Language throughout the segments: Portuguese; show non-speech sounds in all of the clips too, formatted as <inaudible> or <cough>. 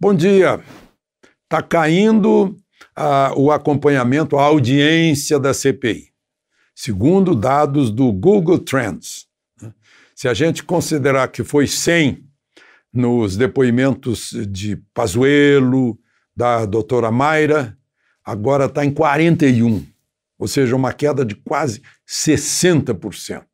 Bom dia. Está caindo ah, o acompanhamento, a audiência da CPI, segundo dados do Google Trends. Né? Se a gente considerar que foi 100 nos depoimentos de Pazuello, da doutora Mayra, agora está em 41, ou seja, uma queda de quase 60%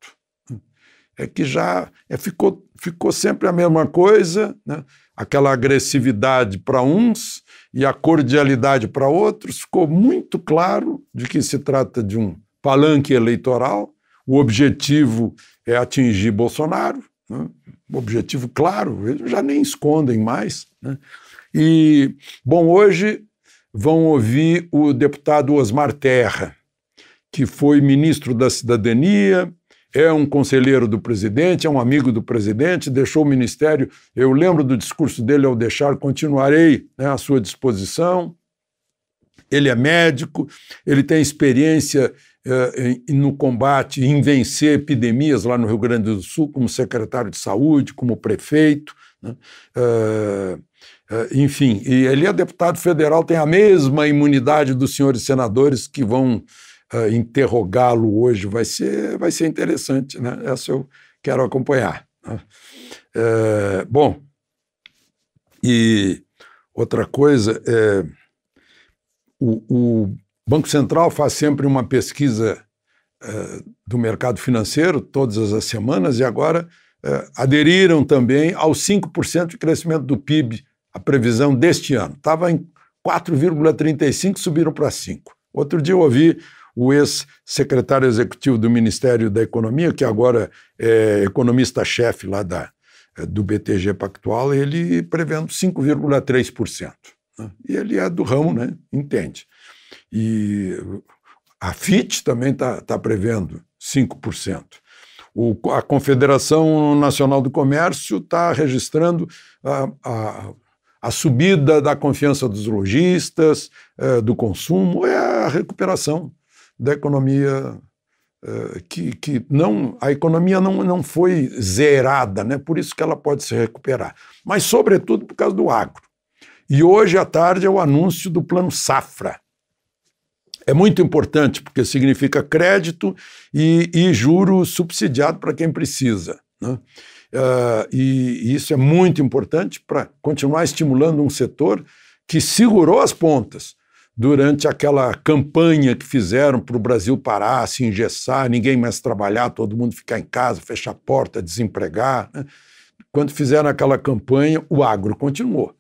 é que já é, ficou, ficou sempre a mesma coisa, né? aquela agressividade para uns e a cordialidade para outros. Ficou muito claro de que se trata de um palanque eleitoral, o objetivo é atingir Bolsonaro, né? objetivo claro, eles já nem escondem mais. Né? E, bom, hoje vão ouvir o deputado Osmar Terra, que foi ministro da Cidadania, é um conselheiro do presidente, é um amigo do presidente, deixou o ministério. Eu lembro do discurso dele ao deixar, continuarei né, à sua disposição. Ele é médico, ele tem experiência eh, no combate, em vencer epidemias lá no Rio Grande do Sul, como secretário de saúde, como prefeito. Né? Uh, uh, enfim, e ele é deputado federal, tem a mesma imunidade dos senhores senadores que vão uh, interrogá-lo hoje vai ser, vai ser interessante, né? Essa eu quero acompanhar. Né? É, bom, e outra coisa, é, o, o, Banco Central faz sempre uma pesquisa é, do mercado financeiro todas as semanas e agora aderiram também aos 5% de crescimento do PIB, a previsão deste ano. Estava em 4,35, subiram para 5. Outro dia eu ouvi o ex-secretário executivo do Ministério da Economia, que agora é economista-chefe lá da, é, do BTG Pactual, ele prevendo 5,3%. Né? E ele é do ramo, né? entende. E a FIT também está tá prevendo 5%. O, a Confederação Nacional do Comércio está registrando a, a, a, subida da confiança dos lojistas, eh, do consumo, é a recuperação da economia eh, que, que, não a economia não, não foi zerada, né? por isso que ela pode se recuperar, mas sobretudo por causa do agro. E hoje à tarde é o anúncio do Plano Safra. É muito importante porque significa crédito e, e juro subsidiado para quem precisa. Né? Uh, e, e isso é muito importante para continuar estimulando um setor que segurou as pontas durante aquela campanha que fizeram para o Brasil parar, se engessar, ninguém mais trabalhar, todo mundo ficar em casa, fechar a porta, desempregar. Né? Quando fizeram aquela campanha, o agro continuou.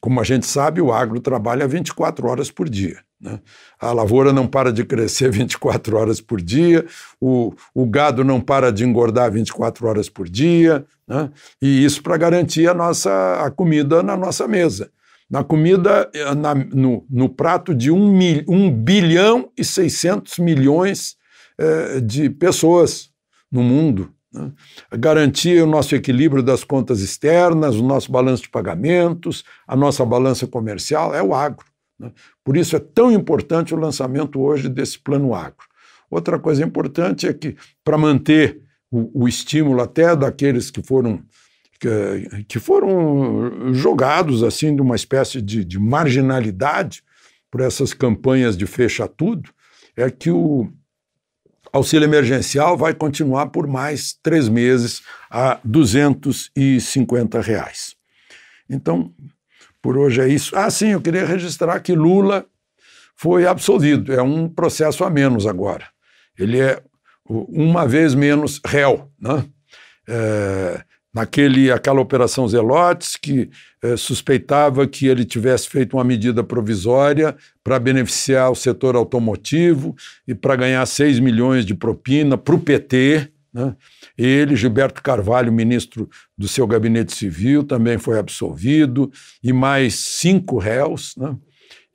Como a gente sabe, o agro trabalha 24 horas por dia. Né? A lavoura não para de crescer 24 <laughs> horas por dia, o, o gado não para de engordar 24 horas por dia, né? e isso para garantir a nossa a comida na nossa mesa. Na comida, eh, na, no, no, prato de 1, um mil, bilhão e 600 milhões eh, de pessoas no mundo. Né? Garantir o nosso equilíbrio das contas externas, o nosso balanço de pagamentos, a nossa balança comercial é o agro. Né? Por isso é tão importante o lançamento hoje desse plano agro. Outra coisa importante é que, para manter o, o estímulo até daqueles que foram que, que foram jogados assim de uma espécie de, de marginalidade por essas campanhas de fecha tudo, é que o, auxílio emergencial vai continuar por mais três meses a 250 reais. Então, por hoje é isso. Ah, sim, eu queria registrar que Lula foi absolvido. É um processo a menos agora. Ele é uma vez menos réu. Né? É, naquele, aquela operação Zelotes, que eh, suspeitava que ele tivesse feito uma medida provisória para beneficiar o setor automotivo e para ganhar 6 milhões de propina para o PT. Né? Ele, Gilberto Carvalho, ministro do seu gabinete civil, também foi absolvido, e mais cinco réus, né?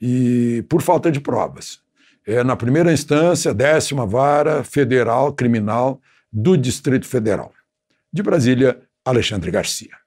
e por falta de provas. É, na primeira instância, décima vara federal criminal do Distrito Federal. De Brasília, Alexandre Garcia.